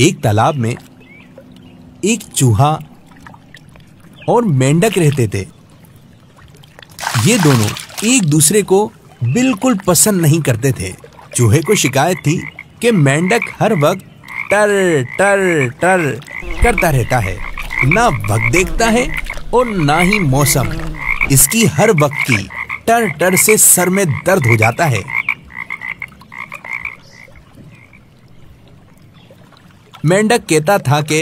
एक तालाब में एक चूहा और मेंढक रहते थे ये दोनों एक दूसरे को बिल्कुल पसंद नहीं करते थे चूहे को शिकायत थी कि मेंढक हर वक्त टर टर टर करता रहता है ना वक्त देखता है और ना ही मौसम इसकी हर वक्त की टर टर से सर में दर्द हो जाता है मेंढक कहता था कि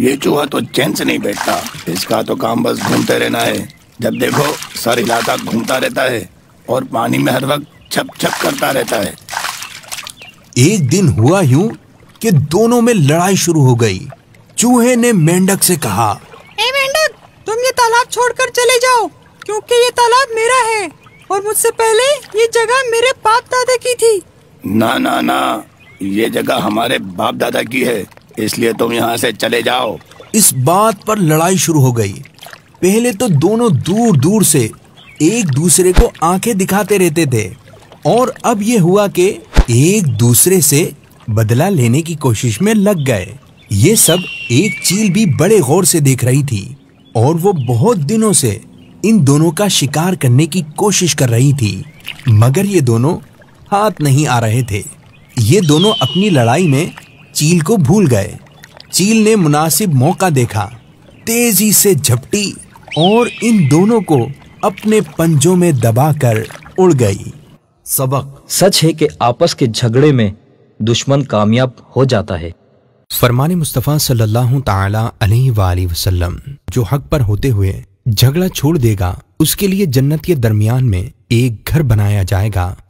ये चूहा तो चैन से नहीं बैठता इसका तो काम बस घूमते रहना है जब देखो सर इलाका घूमता रहता है और पानी में हर वक्त छप छप करता रहता है एक दिन हुआ यूं कि दोनों में लड़ाई शुरू हो गई चूहे ने मेंढक से कहा ए मेंढक तुम ये तालाब छोड़कर चले जाओ क्योंकि ये तालाब मेरा है और मुझसे पहले ये जगह मेरे बाप दादा की थी ना ना ना ये जगह हमारे बाप दादा की है इसलिए तुम यहाँ से चले जाओ इस बात पर लड़ाई शुरू हो गई पहले तो दोनों दूर दूर से एक दूसरे को आंखें दिखाते रहते थे और अब ये हुआ कि एक दूसरे से बदला लेने की कोशिश में लग गए ये सब एक चील भी बड़े गौर से देख रही थी और वो बहुत दिनों से इन दोनों का शिकार करने की कोशिश कर रही थी मगर ये दोनों हाथ नहीं आ रहे थे ये दोनों अपनी लड़ाई में चील को भूल गए चील ने मुनासिब मौका देखा तेजी से झपटी और इन दोनों को अपने पंजों में दबाकर उड़ गई सबक सच है कि आपस के झगड़े में दुश्मन कामयाब हो जाता है फरमान मुस्तफ़ा सल्लल्लाहु ताला अलैहि वसल्लम जो हक पर होते हुए झगड़ा छोड़ देगा उसके लिए जन्नत के दरमियान में एक घर बनाया जाएगा